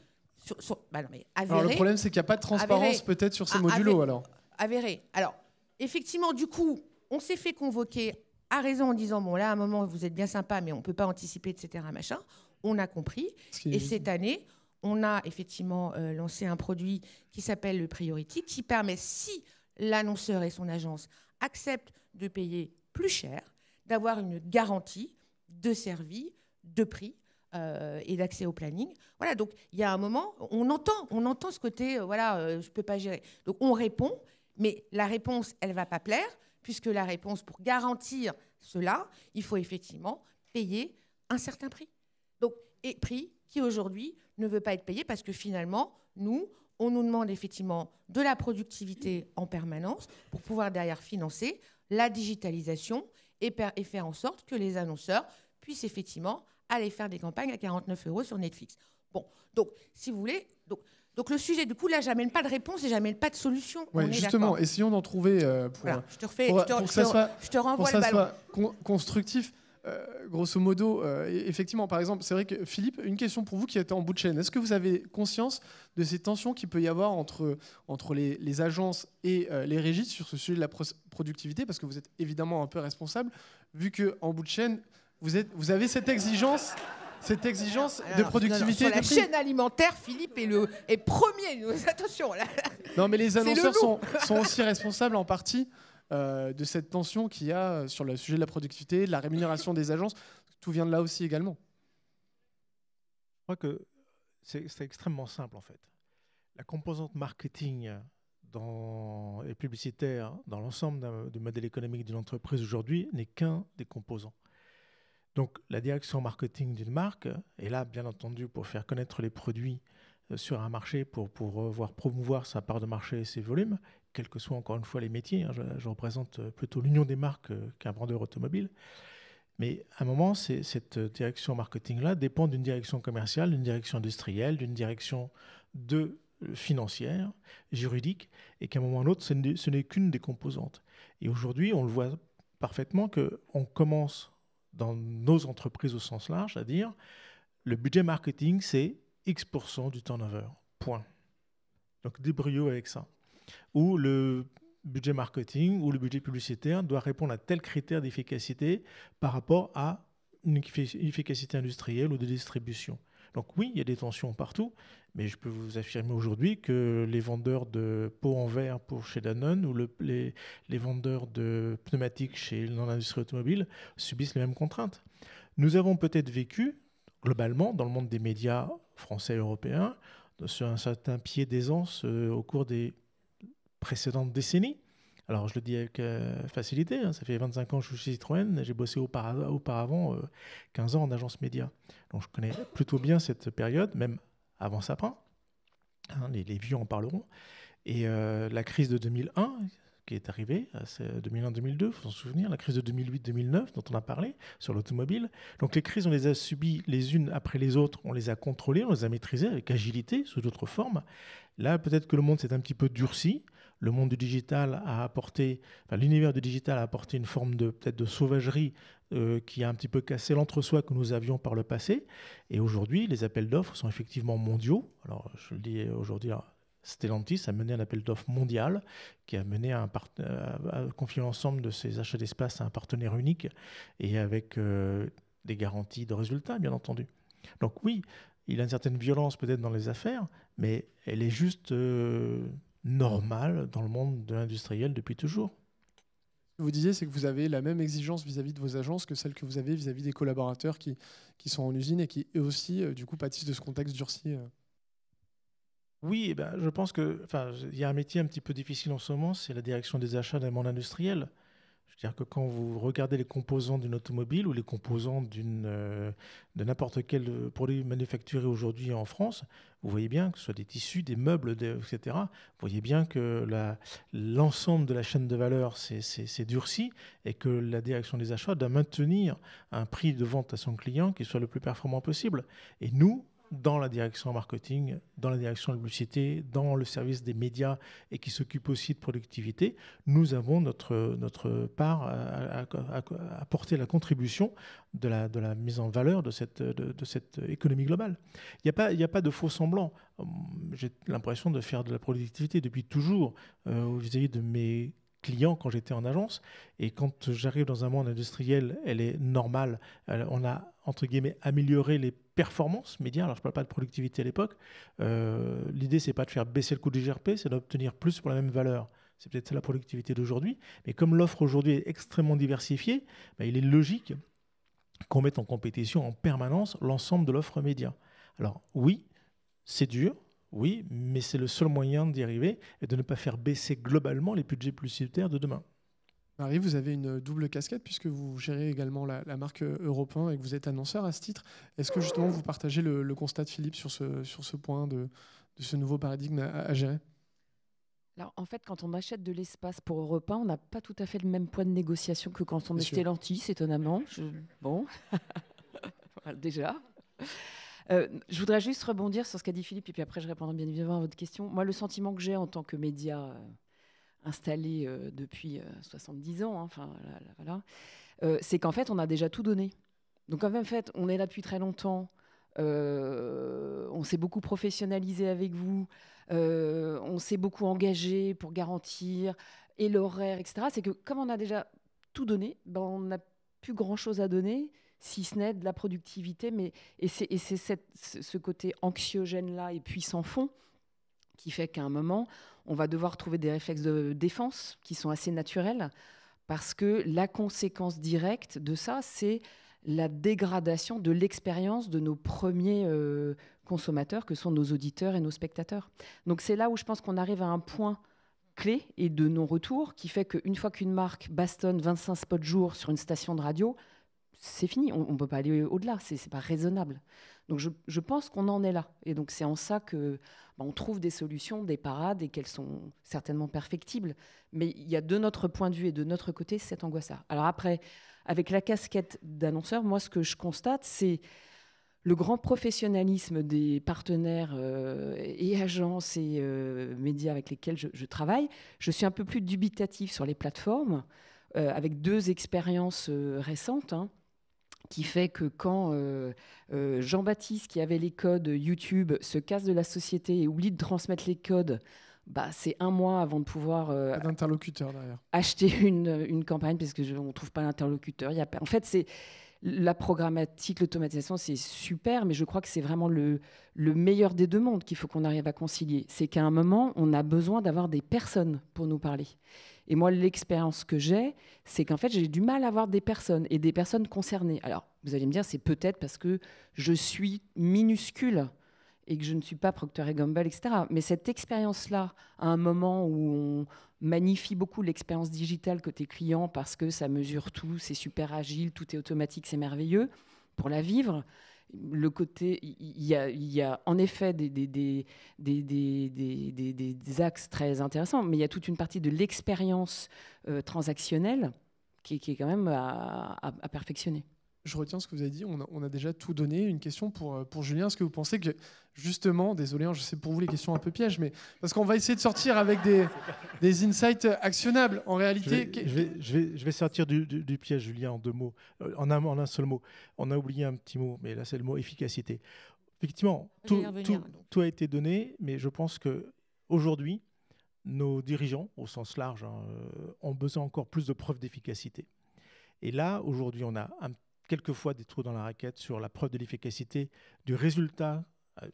Bah le problème, c'est qu'il n'y a pas de transparence peut-être sur ces modulos alors. Avéré. Alors, effectivement, du coup, on s'est fait convoquer à raison en disant bon là, à un moment, vous êtes bien sympa, mais on ne peut pas anticiper, etc. Machin. On a compris. et cette année, on a effectivement euh, lancé un produit qui s'appelle le Priority, qui permet, si l'annonceur et son agence acceptent de payer plus cher, d'avoir une garantie de service, de prix euh, et d'accès au planning. Voilà, donc il y a un moment, on entend, on entend ce côté, euh, voilà, euh, je ne peux pas gérer. Donc on répond, mais la réponse, elle ne va pas plaire, puisque la réponse, pour garantir cela, il faut effectivement payer un certain prix. Donc, et prix qui aujourd'hui ne veut pas être payé parce que finalement, nous, on nous demande effectivement de la productivité en permanence pour pouvoir derrière financer la digitalisation et, et faire en sorte que les annonceurs puissent effectivement aller faire des campagnes à 49 euros sur Netflix. Bon, donc, si vous voulez, donc, donc le sujet, du coup, là, j'amène pas de réponse et j'amène pas de solution. Ouais, justement, essayons d'en trouver euh, pour, je te refais, pour, que ça soit, je te pour Soit constructif. Euh, grosso modo, euh, e-, effectivement, par exemple, c'est vrai que Philippe, une question pour vous qui êtes en bout de chaîne. Est-ce que vous avez conscience de ces tensions qu'il peut y avoir entre, entre les, agences et les régies sur ce sujet de la productivité Parce que vous êtes évidemment un peu responsable, vu qu'en bout de chaîne, vous, avez cette exigence cette exigence de productivité. la chaîne alimentaire, Philippe est, le, est premier. [laughs] Attention. Non, mais les annonceurs sont, sont, aussi responsables en partie euh, de cette tension qu'il y a sur le sujet de la productivité, de la rémunération des agences. Tout vient de là aussi également. Je crois que c'est extrêmement simple en fait. La composante marketing dans, et publicitaire dans l'ensemble du modèle économique d'une entreprise aujourd'hui n'est qu'un des composants. Donc la direction marketing d'une marque est là, bien entendu, pour faire connaître les produits euh, sur un marché, pour, pour voir promouvoir sa part de marché et ses volumes, quels que soient encore une fois les métiers. Hein. je, représente euh, plutôt l'union des marques euh, qu'un vendeur automobile. Mais à un moment, cette direction marketing-là dépend d'une direction commerciale, d'une direction industrielle, d'une direction de financière, juridique, et qu'à un moment ou à un autre, ce n'est qu'une des composantes. Et aujourd'hui, on le voit parfaitement qu'on commence dans nos entreprises au sens large, c'est-à-dire le budget marketing, c'est X% du turnover. Point. Donc débrouillez avec ça. Ou le budget marketing ou le budget publicitaire doit répondre à tel critère d'efficacité par rapport à une efficacité industrielle ou de distribution. Donc oui, il y a des tensions partout, mais je peux vous affirmer aujourd'hui que les vendeurs de pots en verre pour chez Danone ou les, vendeurs de pneumatiques chez, dans l'industrie automobile subissent les mêmes contraintes. Nous avons peut-être vécu, globalement, dans le monde des médias français et européens, sur un certain pied d'aisance euh, au cours des précédentes décennies. Alors je le dis avec euh, facilité, hein, ça fait 25 ans que je suis Citroën, j'ai bossé auparavant, 15 euh, ans en agence média. Donc je connais plutôt bien cette période, même avant Sapin, hein, les, vieux en parleront. Et euh, la crise de 2001 qui est arrivée, c'est 2001-2002, faut s'en souvenir, la crise de 2008-2009 dont on a parlé sur l'automobile. Donc les crises, on les a subies les unes après les autres, on les a contrôlées, on les a maîtrisées avec agilité, sous d'autres formes. Là, peut-être que le monde s'est un petit peu durci, le monde du digital a apporté, l'univers du digital a apporté une forme de peut-être de sauvagerie euh, qui a un petit peu cassé l'entre-soi que nous avions par le passé. Et aujourd'hui, les appels d'offres sont effectivement mondiaux. Alors, je le dis aujourd'hui, hein, Stellantis a mené un appel d'offres mondial qui a mené à, confier l'ensemble de ses achats d'espace à un partenaire unique et avec euh, des garanties de résultats, bien entendu. Donc oui, il y a une certaine violence peut-être dans les affaires, mais elle est juste euh, normal dans le monde de l'industriel depuis toujours. Ce que vous disiez, c'est que vous avez la même exigence vis-à-vis de vos agences que celle que vous avez vis-à-vis des collaborateurs qui, qui sont en usine et qui, eux aussi, euh, du coup, pâtissent de ce contexte durci. Euh. Oui, eh ben, je pense que, il y a un métier un petit peu difficile en ce moment, c'est la direction des achats le monde industriel. C'est-à-dire que quand vous regardez les composants d'une automobile ou les composants d'une, euh, de n'importe quel produit manufacturé aujourd'hui en France, vous voyez bien que ce soit des tissus, des meubles, etc., vous voyez bien que la, l'ensemble de la chaîne de valeur s'est durci et que la direction des achats doit maintenir un prix de vente à son client qui soit le plus performant possible. Et nous, dans la direction marketing, dans la direction de publicité, dans le service des médias et qui s'occupe aussi de productivité, nous avons notre, notre part à, apporter la contribution de la, de la mise en valeur de cette, de, cette économie globale. Il n'y a, pas, a pas de faux semblant. Hum, j'ai l'impression de faire de la productivité depuis toujours vis à -vis de mes clients quand j'étais en agence. Et quand j'arrive dans un monde industriel, elle est normale. On a, entre guillemets, amélioré les performance média, alors je ne parle pas de productivité à l'époque, euh, l'idée c'est pas de faire baisser le coût du GRP, c'est d'obtenir plus pour la même valeur. C'est peut-être ça la productivité d'aujourd'hui, mais comme l'offre aujourd'hui est extrêmement diversifiée, bah, il est logique qu'on mette en compétition en permanence l'ensemble de l'offre média. Alors oui, c'est dur, oui, mais c'est le seul moyen d'y arriver et de ne pas faire baisser globalement les budgets publicitaires de demain. Marie, vous avez une double casquette puisque vous gérez également la, marque Europe 1 et que vous êtes annonceur à ce titre. Est-ce que justement vous partagez le, constat de Philippe sur ce, sur ce point de, de ce nouveau paradigme à, gérer alors, en fait, quand on achète de l'espace pour Europe 1, on n'a pas tout à fait le même point de négociation que quand on est Stellantis, étonnamment. Bon, [laughs] déjà. Euh, je voudrais juste rebondir sur ce qu'a dit Philippe, et puis après je répondrai bien évidemment à votre question. Moi, le sentiment que j'ai en tant que média, euh, installé euh, depuis 70 euh, ans, hein, enfin voilà, euh, c'est qu'en fait on a déjà tout donné. Donc en fait on est là depuis très longtemps. on s'est beaucoup professionnalisé avec vous, on s'est beaucoup engagé pour garantir et l'horaire, etc. C'est que comme on a déjà tout donné, ben, on n'a plus grand-chose à donner, si ce n'est de la productivité. Mais, et c'est ce côté anxiogène-là et puis sans fond qui fait qu'à un moment, on va devoir trouver des réflexes de défense qui sont assez naturels, parce que la conséquence directe de ça, c'est la dégradation de l'expérience de nos premiers euh, consommateurs, que sont nos auditeurs et nos spectateurs. Donc c'est là où je pense qu'on arrive à un point clé et de non-retour qui fait qu'une fois qu'une marque bastonne 25 spots jour sur une station de radio, c'est fini, on ne peut pas aller au-delà, c'est n'est pas raisonnable. Donc je, pense qu'on en est là. Et donc c'est en ça que bah, on trouve des solutions, des parades, et qu'elles sont certainement perfectibles. Mais il y a de notre point de vue et de notre côté cette angoisse-là. Alors après, avec la casquette d'annonceur, moi ce que je constate, c'est le grand professionnalisme des partenaires euh, et agences et euh, médias avec lesquels je, travaille. Je suis un peu plus dubitatif sur les plateformes, euh, avec deux expériences récentes. Hein qui fait que quand euh, euh, Jean-Baptiste, qui avait les codes YouTube, se casse de la société et oublie de transmettre les codes, bah, c'est un mois avant de pouvoir euh, acheter une, une, campagne parce que ne trouve pas l'interlocuteur. En fait, c'est la programmatique, l'automatisation, c'est super, mais je crois que c'est vraiment le, le meilleur des deux mondes qu'il faut qu'on arrive à concilier. C'est qu'à un moment, on a besoin d'avoir des personnes pour nous parler. Et moi, l'expérience que j'ai, c'est qu'en fait, j'ai du mal à avoir des personnes et des personnes concernées. Alors, vous allez me dire, c'est peut-être parce que je suis minuscule et que je ne suis pas Procter et Gamble, etc. Mais cette expérience-là, à un moment où on magnifie beaucoup l'expérience digitale côté client parce que ça mesure tout, c'est super agile, tout est automatique, c'est merveilleux, pour la vivre, le côté, il y a, en effet des axes très intéressants, mais il y a toute une partie de l'expérience euh, transactionnelle qui, est quand même à perfectionner je retiens ce que vous avez dit. On a, déjà tout donné. Une question pour, euh, pour Julien. Est-ce que vous pensez que, justement, désolé, hein, je sais pour vous les questions un peu pièges, mais parce qu'on va essayer de sortir avec des, des insights actionnables en réalité. Je vais, je vais, sortir du, du, piège, Julien, en deux mots, euh, en un, en un seul mot. On a oublié un petit mot, mais là, c'est le mot efficacité. Effectivement, tout, tout, a été donné, mais je pense que aujourd'hui, nos dirigeants, au sens large, hein, euh, ont besoin encore plus de preuves d'efficacité. Et là, aujourd'hui, on a un petit quelquefois des trous dans la raquette sur la preuve de l'efficacité du résultat euh,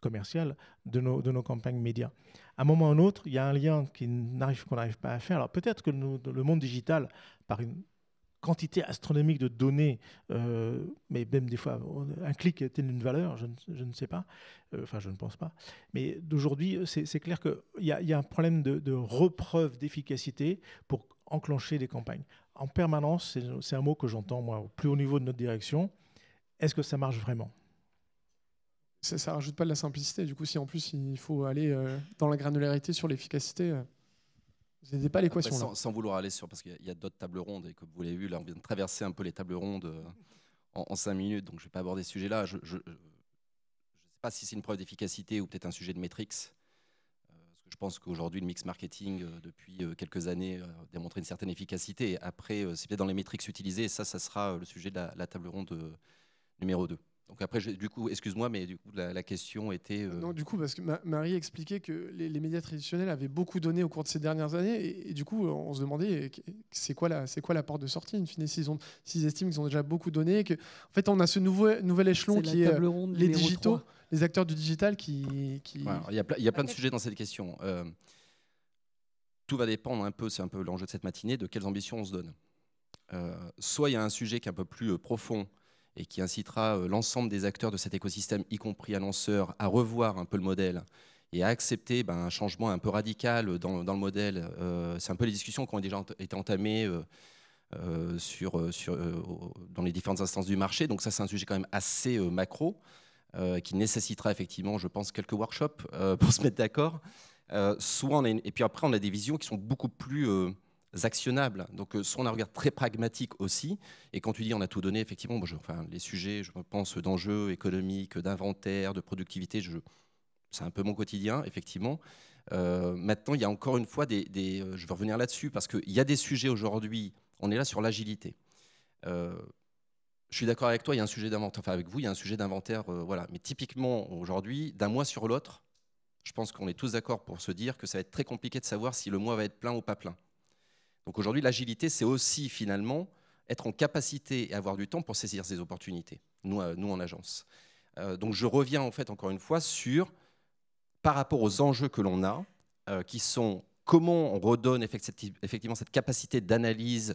commercial de nos, de nos campagnes médias. À un moment ou à un autre, il y a un lien qu'on n'arrive pas à faire. Alors peut-être que le monde digital, par une quantité astronomique de données, euh, mais même des fois, un clic est une valeur je ne, sais pas, euh, enfin je ne pense pas. Mais d'aujourd'hui, c'est clair qu'il y, y, a un problème de, de repreuve d'efficacité pour enclencher des campagnes. En permanence, c'est un mot que j'entends, moi, au plus haut niveau de notre direction. Est-ce que ça marche vraiment ça, ne rajoute pas de la simplicité. Du coup, si en plus il faut aller euh, dans la granularité sur l'efficacité, pas l'équation. Sans, vouloir aller sur, parce qu'il y a d'autres tables rondes, et que vous l'avez vu, là, on vient de traverser un peu les tables rondes euh, en, cinq minutes, donc je ne vais pas aborder ce sujet-là. Je ne sais pas si c'est une preuve d'efficacité ou peut-être un sujet de métriques. Euh, je pense qu'aujourd'hui, le mix marketing, euh, depuis quelques années, a démontré une certaine efficacité. Après, c'est peut-être dans les métriques utilisées, et ça, ça sera le sujet de la, la table ronde numéro 2. Donc après, du coup, excuse-moi, mais du coup, la, question était... Euh, non, du coup, parce que Marie expliquait que les, médias traditionnels avaient beaucoup donné au cours de ces dernières années, et, du coup, on se demandait c'est quoi, la, quoi la porte de sortie, Une s'ils estiment qu'ils ont déjà beaucoup donné. Que... En fait, on a ce nouveau, nouvel échelon qui est euh, les digitaux, les acteurs du digital qui... il y a, plein de sujets dans cette question. Euh, tout va dépendre un peu, c'est un peu l'enjeu de cette matinée, de quelles ambitions on se donne. soit il y a un sujet qui est un peu plus profond, et qui incitera euh, l'ensemble des acteurs de cet écosystème, y compris annonceurs, à revoir un peu le modèle et à accepter ben, un changement un peu radical dans, le modèle. Euh, c'est un peu les discussions qui ont déjà été entamées euh, sur, sur, dans les différentes instances du marché. Donc ça, c'est un sujet quand même assez macro, qui nécessitera effectivement, je pense, quelques workshops [laughs] pour se mettre d'accord. soit on Et puis après, on a des visions qui sont beaucoup plus actionnables. Donc, euh, on a un regard très pragmatique aussi. Et quand tu dis on a tout donné, effectivement, les sujets, je pense d'enjeux économiques, d'inventaire, de productivité, c'est un peu mon quotidien, effectivement. Euh, maintenant, il y a encore une fois des. Euh, je vais revenir là-dessus parce qu'il y a des sujets aujourd'hui. On est là sur l'agilité. je suis d'accord avec toi, il y a un sujet d'inventaire, enfin avec vous, il y a un sujet d'inventaire, voilà. Mais typiquement, aujourd'hui, d'un mois sur l'autre, je pense qu'on est tous d'accord pour se dire que ça va être très compliqué de savoir si le mois va être plein ou pas plein. Donc aujourd'hui, l'agilité, c'est aussi finalement être en capacité et avoir du temps pour saisir ces opportunités, nous, euh, nous en agence. Euh, donc je reviens en fait encore une fois sur, par rapport aux enjeux que l'on a, euh, qui sont comment on redonne effectivement cette capacité d'analyse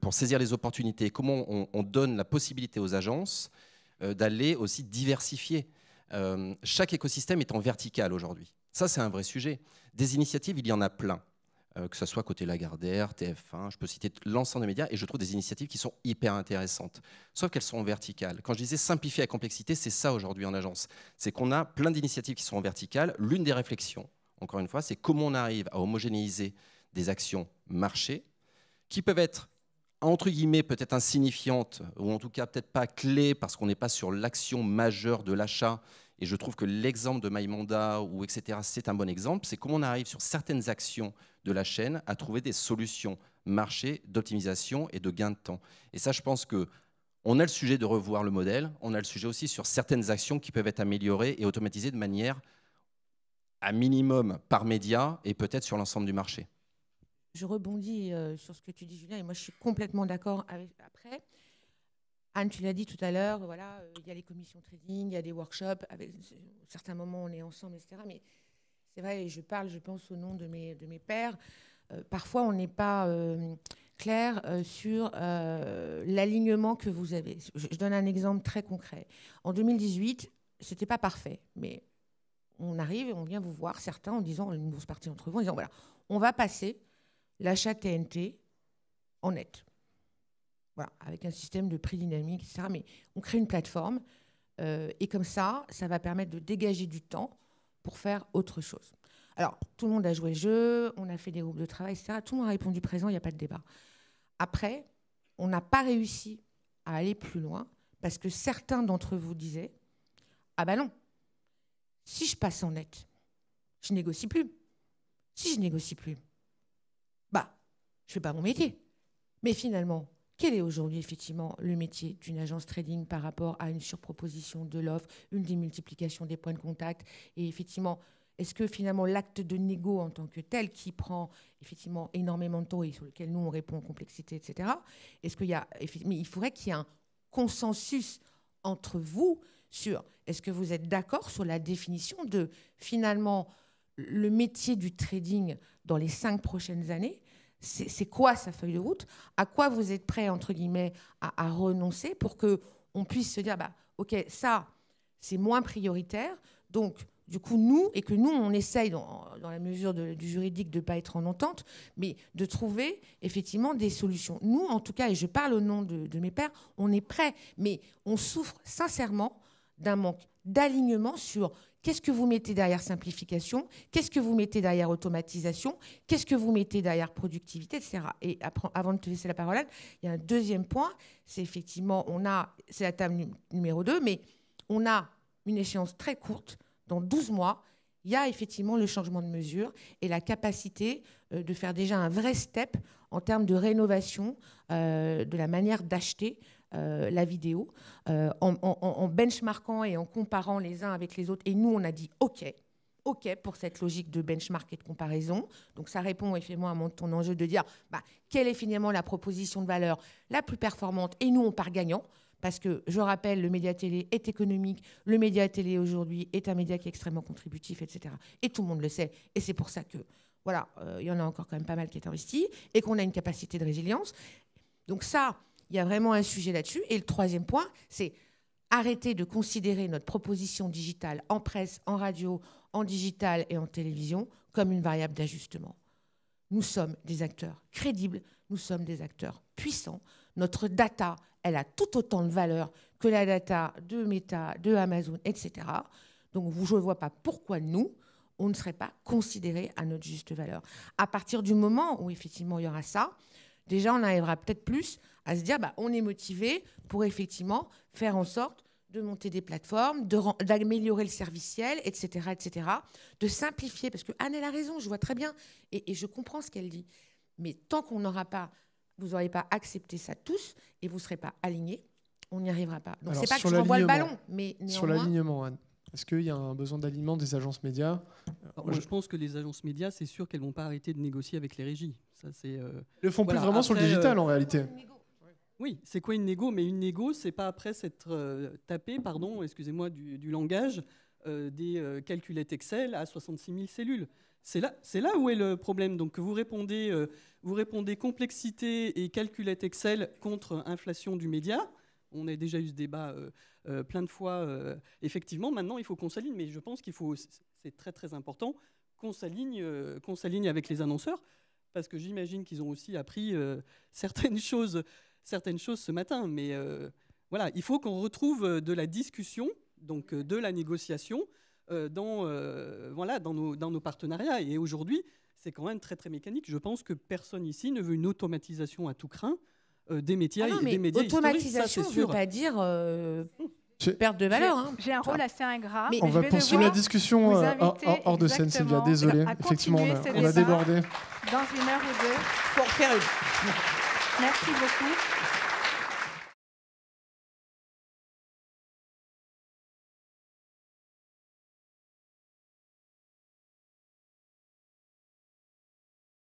pour saisir les opportunités, comment on, donne la possibilité aux agences d'aller aussi diversifier. chaque écosystème est en vertical aujourd'hui. Ça, c'est un vrai sujet. Des initiatives, il y en a plein. Euh, que ce soit côté Lagardère, TF1, je peux citer l'ensemble des médias, et je trouve des initiatives qui sont hyper intéressantes, sauf qu'elles sont verticales. Quand je disais simplifier la complexité, c'est ça aujourd'hui en agence, c'est qu'on a plein d'initiatives qui sont en verticale. L'une des réflexions, encore une fois, c'est comment on arrive à homogénéiser des actions marché, qui peuvent être entre guillemets peut-être insignifiantes, ou en tout cas peut-être pas clés, parce qu'on n'est pas sur l'action majeure de l'achat, et je trouve que l'exemple de MyManda ou etc., c'est un bon exemple, c'est comment on arrive sur certaines actions de la chaîne à trouver des solutions marché, d'optimisation et de gain de temps. Et ça, je pense que on a le sujet de revoir le modèle, on a le sujet aussi sur certaines actions qui peuvent être améliorées et automatisées de manière à minimum par média et peut-être sur l'ensemble du marché. Je rebondis euh, sur ce que tu dis, Julien, et moi je suis complètement d'accord avec après. Anne, tu l'as dit tout à l'heure, voilà, euh, il y a les commissions trading, il y a des workshops. à euh, certains moments, on est ensemble, etc. Mais c'est vrai, je parle, je pense, au nom de mes, de mes pères. Euh, parfois, on n'est pas clair sur l'alignement que vous avez. Je, donne un exemple très concret. En 2018, ce n'était pas parfait, mais on arrive et on vient vous voir, certains, en disant, une grosse partie entre vous, en disant, voilà, on va passer l'achat TNT en net avec un système de prix dynamique, etc. Mais on crée une plateforme euh, et comme ça, ça va permettre de dégager du temps pour faire autre chose. Alors, tout le monde a joué le jeu, on a fait des groupes de travail, etc. Tout le monde a répondu présent, il n'y a pas de débat. Après, on n'a pas réussi à aller plus loin parce que certains d'entre vous disaient Ah ben non, si je passe en net, je négocie plus. Si je négocie plus, bah, je fais pas mon métier. Mais finalement, quel est aujourd'hui effectivement le métier d'une agence trading par rapport à une surproposition de l'offre, une démultiplication des points de contact et effectivement est-ce que finalement l'acte de négo en tant que tel, qui prend effectivement énormément de temps et sur lequel nous on répond en complexité, etc. Est-ce qu'il y a, il faudrait qu'il y ait un consensus entre vous sur est-ce que vous êtes d'accord sur la définition de finalement le métier du trading dans les cinq prochaines années c'est quoi sa feuille de route, à quoi vous êtes prêt, entre guillemets, à, renoncer pour que on puisse se dire, bah, OK, ça, c'est moins prioritaire. Donc, du coup, nous, et que nous, on essaye, dans, la mesure du juridique, de ne pas être en entente, mais de trouver effectivement des solutions. Nous, en tout cas, et je parle au nom de, mes pères, on est prêts, mais on souffre sincèrement d'un manque d'alignement sur Qu'est-ce que vous mettez derrière simplification Qu'est-ce que vous mettez derrière automatisation Qu'est-ce que vous mettez derrière productivité, etc. Et avant de te laisser la parole, il y a un deuxième point, c'est effectivement, on a, c'est la table numéro 2, mais on a une échéance très courte, dans 12 mois, il y a effectivement le changement de mesure et la capacité euh, de faire déjà un vrai step en termes de rénovation euh, de la manière d'acheter euh, la vidéo euh, en, benchmarkant et en comparant les uns avec les autres. Et nous, on a dit OK. OK pour cette logique de benchmark et de comparaison. Donc ça répond effectivement à ton enjeu de dire bah, quelle est finalement la proposition de valeur la plus performante et nous on part gagnant parce que je rappelle, le média télé est économique, le média télé aujourd'hui est un média qui est extrêmement contributif, etc. Et tout le monde le sait, et c'est pour ça que voilà, euh, il y en a encore quand même pas mal qui est investi et qu'on a une capacité de résilience. Donc ça, il y a vraiment un sujet là-dessus. Et le troisième point, c'est arrêter de considérer notre proposition digitale en presse, en radio, en digital et en télévision comme une variable d'ajustement. Nous sommes des acteurs crédibles, nous sommes des acteurs puissants. Notre data, elle a tout autant de valeur que la data de Meta, de Amazon, etc. Donc je ne vois pas pourquoi nous, on ne serait pas considérés à notre juste valeur. À partir du moment où effectivement il y aura ça, déjà on arrivera peut-être plus à se dire, bah, on est motivé pour effectivement faire en sorte de monter des plateformes, d'améliorer le serviciel, etc., etc., de simplifier, parce que Anne, elle a raison, je vois très bien, et, je comprends ce qu'elle dit. Mais tant qu'on n'aura pas, vous n'aurez pas accepté ça tous, et vous ne serez pas alignés, on n'y arrivera pas. Donc c'est pas que je renvoie le ballon, mais Sur l'alignement, Anne, est-ce qu'il y a un besoin d'alignement des agences médias je... pense que les agences médias, c'est sûr qu'elles vont pas arrêter de négocier avec les régies. Ça, c'est. Euh, le font plus vraiment sur le digital euh, en réalité. Oui, c'est quoi une négo Mais une négo, c'est pas après s'être euh, tapé, pardon, excusez-moi du, langage, euh, des euh, calculettes Excel à 66 000 cellules. C'est là, là où est le problème. Donc vous répondez, vous répondez complexité et calculette Excel contre inflation du média. On a déjà eu ce débat plein de fois. effectivement, maintenant, il faut qu'on s'aligne, mais je pense qu'il faut, c'est très très important, qu'on s'aligne, qu'on s'aligne avec les annonceurs, parce que j'imagine qu'ils ont aussi appris [laughs] certaines choses certaines choses ce matin, mais euh, voilà, il faut qu'on retrouve euh, de la discussion, donc euh, de la négociation, dans, voilà, dans, nos, partenariats. Et aujourd'hui, c'est quand même très très mécanique. Je pense que personne ici ne veut une automatisation à tout craint des métiers, ah Automatisation, ça, ne veut pas dire perte de valeur. J'ai hein. un rôle assez ingrat. on va poursuivre la discussion hors de scène, Sylvia. Désolé, effectivement, on a, débordé. Dans une heure ou deux, pour faire. Merci beaucoup.